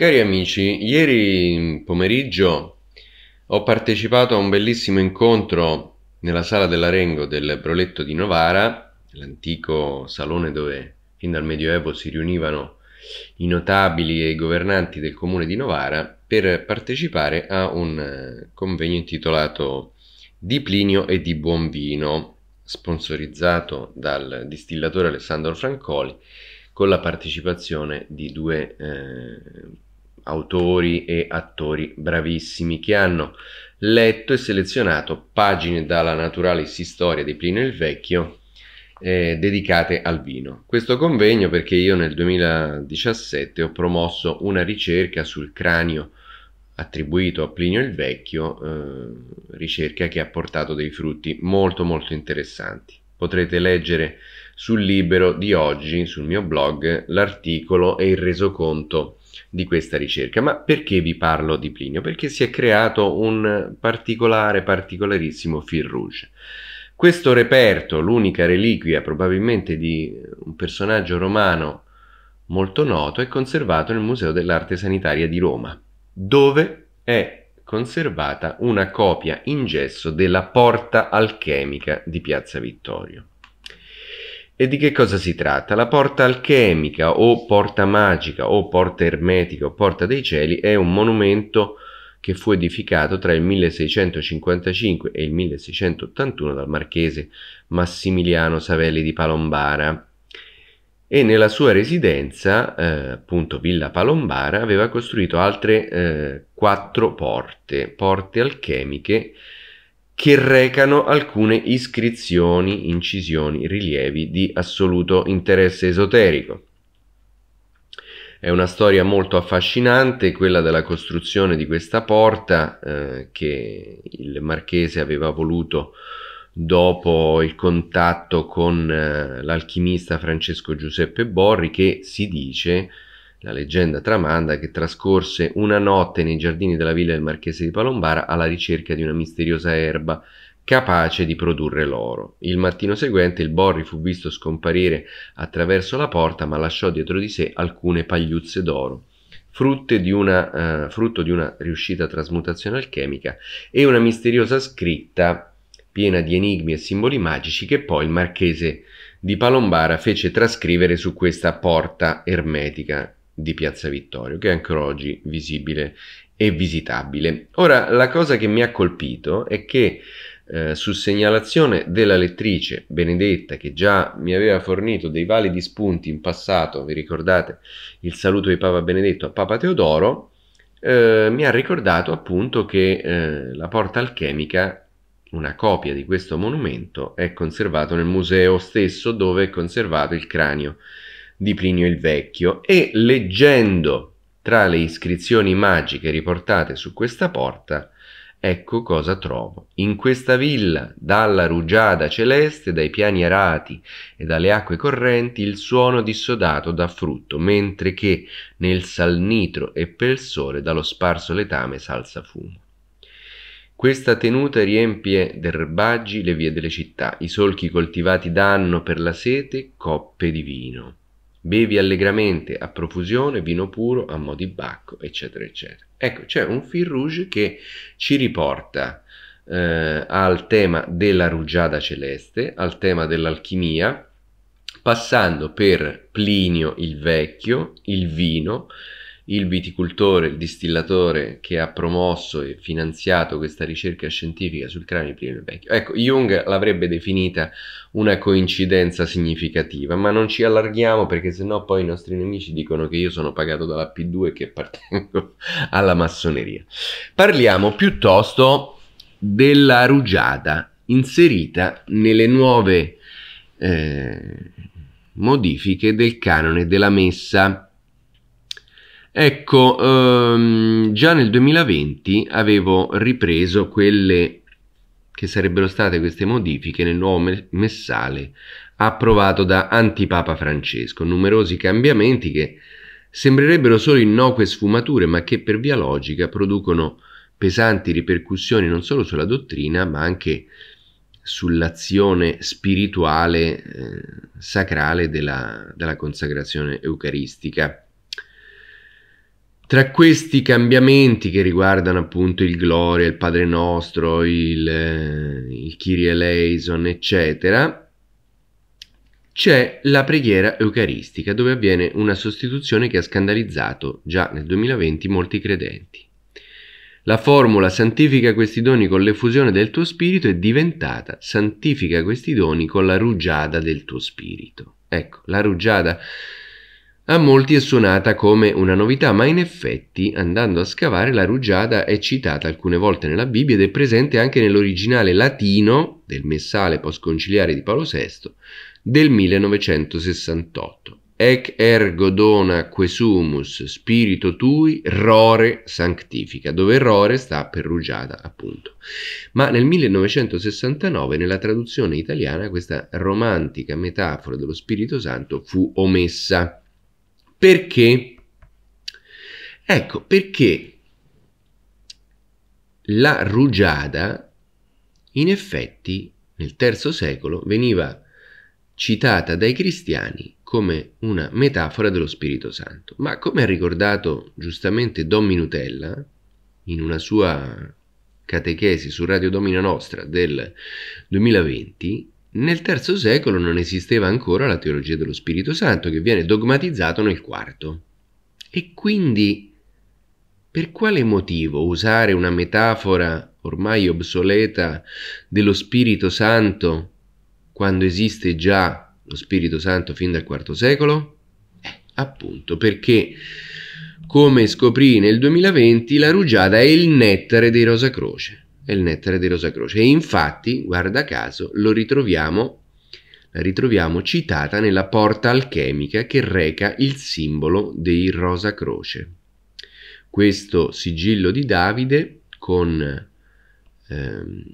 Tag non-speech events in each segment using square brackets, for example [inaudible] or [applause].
Cari amici, ieri pomeriggio ho partecipato a un bellissimo incontro nella sala dell'Arengo del Broletto di Novara, l'antico salone dove fin dal Medioevo si riunivano i notabili e i governanti del comune di Novara per partecipare a un eh, convegno intitolato Di Plinio e di Buon Vino, sponsorizzato dal distillatore Alessandro Francoli con la partecipazione di due eh, autori e attori bravissimi che hanno letto e selezionato pagine dalla Naturalis Historia di Plinio il Vecchio eh, dedicate al vino. Questo convegno perché io nel 2017 ho promosso una ricerca sul cranio attribuito a Plinio il Vecchio, eh, ricerca che ha portato dei frutti molto molto interessanti. Potrete leggere sul libero di oggi, sul mio blog, l'articolo e il resoconto di questa ricerca. Ma perché vi parlo di Plinio? Perché si è creato un particolare, particolarissimo fil rouge. Questo reperto, l'unica reliquia probabilmente di un personaggio romano molto noto, è conservato nel Museo dell'Arte Sanitaria di Roma, dove è conservata una copia in gesso della porta alchemica di Piazza Vittorio. E di che cosa si tratta? La porta alchemica o porta magica o porta ermetica o porta dei cieli è un monumento che fu edificato tra il 1655 e il 1681 dal marchese Massimiliano Savelli di Palombara e nella sua residenza, eh, appunto Villa Palombara, aveva costruito altre eh, quattro porte, porte alchemiche che recano alcune iscrizioni, incisioni, rilievi di assoluto interesse esoterico. È una storia molto affascinante quella della costruzione di questa porta eh, che il marchese aveva voluto dopo il contatto con eh, l'alchimista Francesco Giuseppe Borri che si dice la leggenda tramanda che trascorse una notte nei giardini della villa del marchese di Palombara alla ricerca di una misteriosa erba capace di produrre l'oro. Il mattino seguente il Borri fu visto scomparire attraverso la porta ma lasciò dietro di sé alcune pagliuzze d'oro. Di una, eh, frutto di una riuscita trasmutazione alchemica e una misteriosa scritta piena di enigmi e simboli magici che poi il marchese di Palombara fece trascrivere su questa porta ermetica di Piazza Vittorio, che è ancora oggi visibile e visitabile. Ora, la cosa che mi ha colpito è che eh, su segnalazione della lettrice Benedetta, che già mi aveva fornito dei validi spunti in passato, vi ricordate il saluto di Papa Benedetto a Papa Teodoro, eh, mi ha ricordato appunto che eh, la porta alchemica, una copia di questo monumento, è conservato nel museo stesso dove è conservato il cranio di Plinio il Vecchio e leggendo tra le iscrizioni magiche riportate su questa porta, ecco cosa trovo. In questa villa, dalla rugiada celeste, dai piani arati e dalle acque correnti, il suono dissodato dà frutto, mentre che nel salnitro e pel sole dallo sparso letame salsa fumo. Questa tenuta riempie d'erbaggi le vie delle città, i solchi coltivati danno per la sete coppe di vino bevi allegramente a profusione vino puro a mo' di bacco eccetera eccetera ecco c'è un fil rouge che ci riporta eh, al tema della rugiada celeste al tema dell'alchimia passando per Plinio il Vecchio, il vino, il viticoltore, il distillatore che ha promosso e finanziato questa ricerca scientifica sul cranio di Plinio Vecchio. Ecco, Jung l'avrebbe definita una coincidenza significativa, ma non ci allarghiamo perché sennò poi i nostri nemici dicono che io sono pagato dalla P2 e che appartengo [laughs] alla massoneria. Parliamo piuttosto della rugiada inserita nelle nuove eh, modifiche del canone della messa Ecco, ehm, già nel 2020 avevo ripreso quelle che sarebbero state queste modifiche nel nuovo me messale approvato da Antipapa Francesco, numerosi cambiamenti che sembrerebbero solo innocue sfumature, ma che per via logica producono pesanti ripercussioni non solo sulla dottrina, ma anche sull'azione spirituale eh, sacrale della, della consacrazione eucaristica. Tra questi cambiamenti che riguardano appunto il Gloria, il Padre Nostro, il, eh, il Kyrie Eleison, eccetera, c'è la preghiera eucaristica dove avviene una sostituzione che ha scandalizzato già nel 2020 molti credenti. La formula santifica questi doni con l'effusione del tuo spirito è diventata santifica questi doni con la rugiada del tuo spirito. Ecco, la rugiada a molti è suonata come una novità, ma in effetti, andando a scavare, la rugiada è citata alcune volte nella Bibbia ed è presente anche nell'originale latino del messale postconciliare di Paolo VI del 1968. Ec ergo dona quesumus spirito tui rore sanctifica, dove rore sta per rugiada appunto. Ma nel 1969 nella traduzione italiana questa romantica metafora dello Spirito Santo fu omessa perché? Ecco, perché la rugiada in effetti nel terzo secolo veniva citata dai cristiani come una metafora dello Spirito Santo. Ma come ha ricordato giustamente Don Minutella in una sua catechesi su Radio Domina Nostra del 2020, nel III secolo non esisteva ancora la teologia dello Spirito Santo che viene dogmatizzato nel IV. E quindi per quale motivo usare una metafora ormai obsoleta dello Spirito Santo quando esiste già lo Spirito Santo fin dal IV secolo? Eh, appunto perché, come scoprì nel 2020, la rugiada è il nettare dei Rosa Croce è il nettare di Rosacroce. E infatti, guarda caso, lo ritroviamo, la ritroviamo citata nella porta alchemica che reca il simbolo dei Rosa Croce. Questo sigillo di Davide con ehm,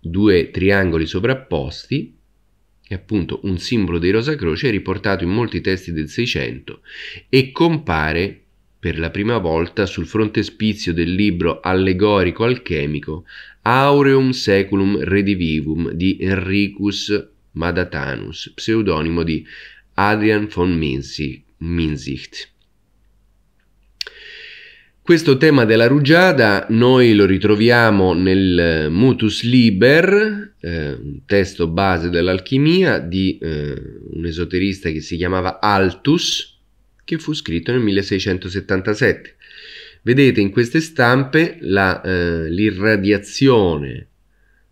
due triangoli sovrapposti è appunto un simbolo dei Rosa Croce, è riportato in molti testi del Seicento e compare per la prima volta sul frontespizio del libro allegorico-alchemico Aureum Seculum Redivivum di Enricus Madatanus, pseudonimo di Adrian von Minzicht. Questo tema della rugiada noi lo ritroviamo nel eh, Mutus Liber, eh, un testo base dell'alchimia di eh, un esoterista che si chiamava Altus, che fu scritto nel 1677. Vedete in queste stampe eh, l'irradiazione eh,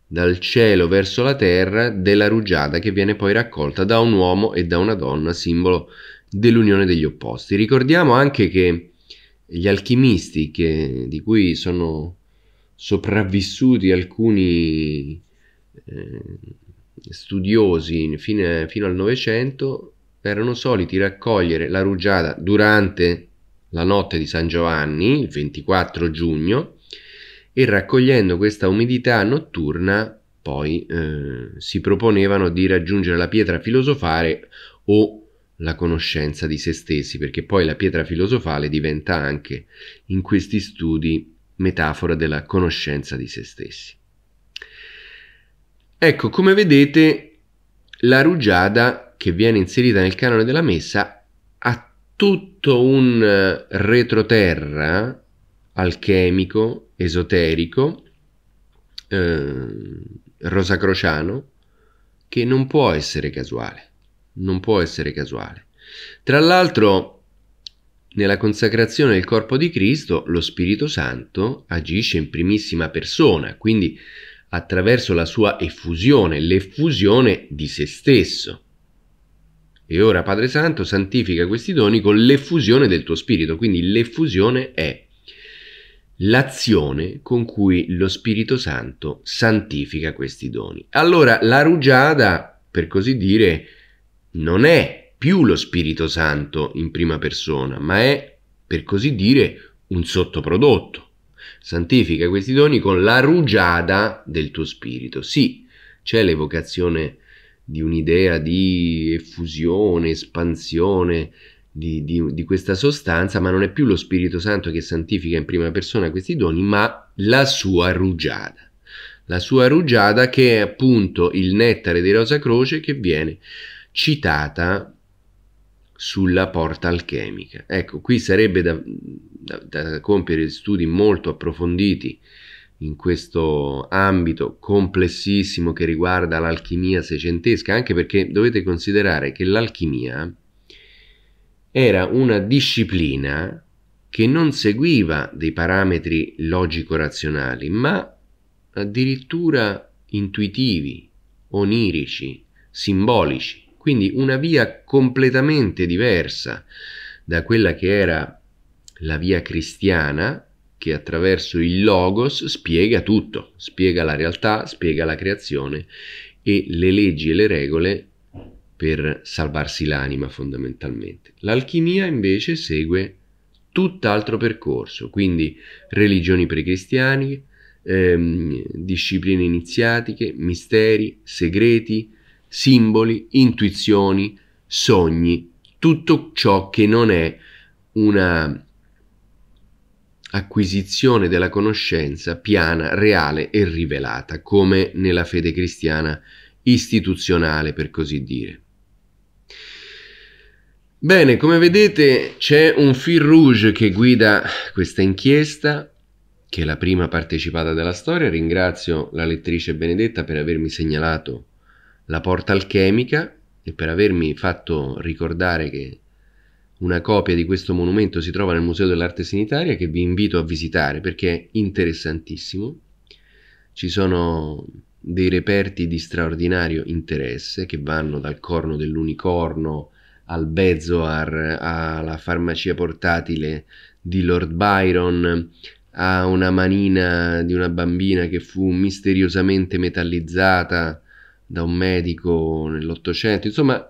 dal cielo verso la terra della rugiada che viene poi raccolta da un uomo e da una donna, simbolo dell'unione degli opposti. Ricordiamo anche che gli alchimisti che, di cui sono sopravvissuti alcuni eh, studiosi fine, fino al Novecento erano soliti raccogliere la rugiada durante la notte di San Giovanni, il 24 giugno, e raccogliendo questa umidità notturna poi eh, si proponevano di raggiungere la pietra filosofale o la conoscenza di se stessi, perché poi la pietra filosofale diventa anche in questi studi metafora della conoscenza di se stessi. Ecco, come vedete, la rugiada che viene inserita nel canone della messa ha tutto un eh, retroterra alchemico, esoterico, eh, rosacrociano, che non può essere casuale, non può essere casuale. Tra l'altro, nella consacrazione del corpo di Cristo, lo Spirito Santo agisce in primissima persona, quindi attraverso la sua effusione, l'effusione di se stesso. E ora, Padre Santo, santifica questi doni con l'effusione del tuo spirito. Quindi l'effusione è l'azione con cui lo Spirito Santo santifica questi doni. Allora, la rugiada, per così dire, non è più lo Spirito Santo in prima persona, ma è, per così dire, un sottoprodotto. Santifica questi doni con la rugiada del tuo spirito. Sì, c'è l'evocazione di un'idea di effusione, espansione di, di, di, questa sostanza, ma non è più lo Spirito Santo che santifica in prima persona questi doni, ma la sua rugiada. La sua rugiada che è appunto il nettare di Rosa Croce che viene citata sulla porta alchemica. Ecco, qui sarebbe da, da, da compiere studi molto approfonditi in questo ambito complessissimo che riguarda l'alchimia seicentesca, anche perché dovete considerare che l'alchimia era una disciplina che non seguiva dei parametri logico-razionali, ma addirittura intuitivi, onirici, simbolici, quindi una via completamente diversa da quella che era la via cristiana che attraverso il logos spiega tutto, spiega la realtà, spiega la creazione e le leggi e le regole per salvarsi l'anima fondamentalmente. L'alchimia invece segue tutt'altro percorso, quindi religioni precristiane, ehm, discipline iniziatiche, misteri, segreti, simboli, intuizioni, sogni, tutto ciò che non è una acquisizione della conoscenza piana, reale e rivelata, come nella fede cristiana istituzionale, per così dire. Bene, come vedete c'è un fil rouge che guida questa inchiesta, che è la prima partecipata della storia. Ringrazio la lettrice Benedetta per avermi segnalato la porta alchemica e per avermi fatto ricordare che una copia di questo monumento si trova nel Museo dell'Arte Sanitaria che vi invito a visitare perché è interessantissimo. Ci sono dei reperti di straordinario interesse che vanno dal corno dell'unicorno al Bezoar, alla farmacia portatile di Lord Byron, a una manina di una bambina che fu misteriosamente metallizzata da un medico nell'Ottocento. Insomma,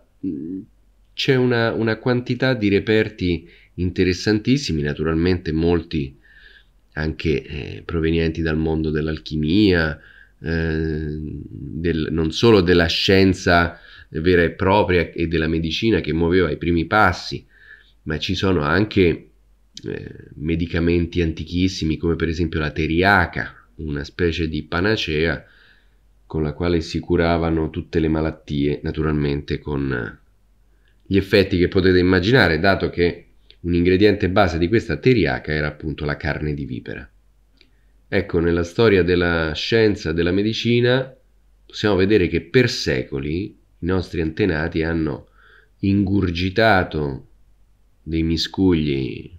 c'è una, una quantità di reperti interessantissimi, naturalmente molti anche eh, provenienti dal mondo dell'alchimia, eh, del, non solo della scienza vera e propria e della medicina che muoveva i primi passi, ma ci sono anche eh, medicamenti antichissimi come per esempio la teriaca, una specie di panacea con la quale si curavano tutte le malattie, naturalmente con gli effetti che potete immaginare, dato che un ingrediente base di questa teriaca era appunto la carne di vipera. Ecco, nella storia della scienza e della medicina possiamo vedere che per secoli i nostri antenati hanno ingurgitato dei miscugli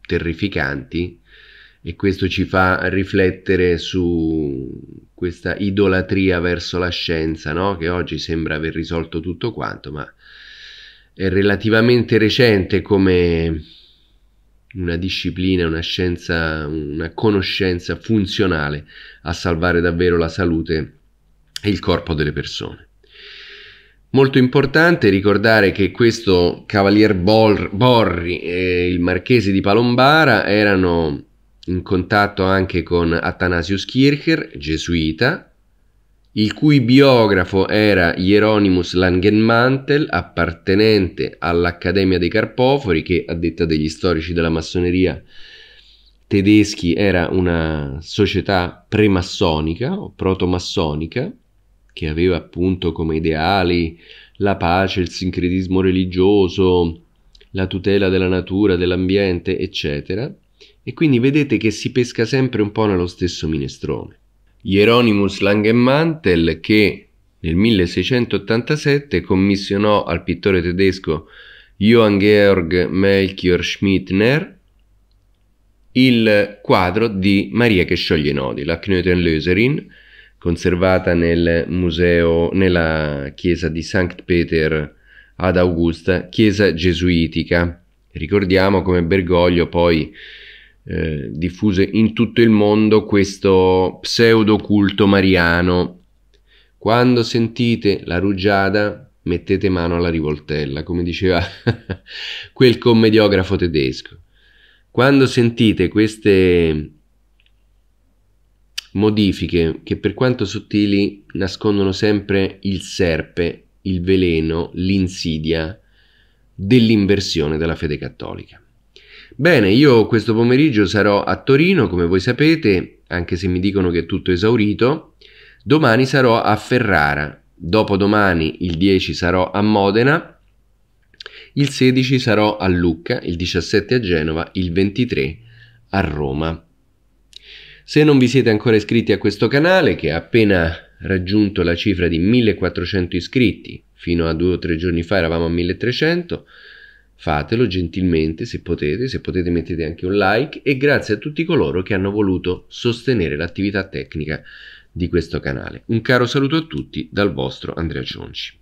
terrificanti e questo ci fa riflettere su questa idolatria verso la scienza, no? che oggi sembra aver risolto tutto quanto, ma relativamente recente come una disciplina, una scienza, una conoscenza funzionale a salvare davvero la salute e il corpo delle persone. Molto importante ricordare che questo Cavalier Bor- Borri e il Marchese di Palombara erano in contatto anche con Athanasius Kircher, gesuita, il cui biografo era Hieronymus Langenmantel, appartenente all'Accademia dei Carpofori, che a detta degli storici della massoneria tedeschi era una società premassonica o protomassonica, che aveva appunto come ideali la pace, il sincretismo religioso, la tutela della natura, dell'ambiente, eccetera. E quindi vedete che si pesca sempre un po' nello stesso minestrone. Hieronymus Langenmantel che nel 1687 commissionò al pittore tedesco Johann Georg Melchior Schmidtner il quadro di Maria che scioglie i nodi, la Knötenlöserin, conservata nel museo, nella chiesa di Sankt Peter ad Augusta, chiesa gesuitica. Ricordiamo come Bergoglio poi eh, diffuse in tutto il mondo questo pseudo culto mariano. Quando sentite la rugiada, mettete mano alla rivoltella, come diceva [laughs] quel commediografo tedesco. Quando sentite queste modifiche che per quanto sottili nascondono sempre il serpe, il veleno, l'insidia dell'inversione della fede cattolica. Bene, io questo pomeriggio sarò a Torino, come voi sapete, anche se mi dicono che è tutto esaurito. Domani sarò a Ferrara, dopodomani il 10 sarò a Modena, il 16 sarò a Lucca, il 17 a Genova, il 23 a Roma. Se non vi siete ancora iscritti a questo canale, che ha appena raggiunto la cifra di 1400 iscritti, fino a due o tre giorni fa eravamo a 1300, Fatelo gentilmente se potete, se potete mettete anche un like e grazie a tutti coloro che hanno voluto sostenere l'attività tecnica di questo canale. Un caro saluto a tutti dal vostro Andrea Cionci.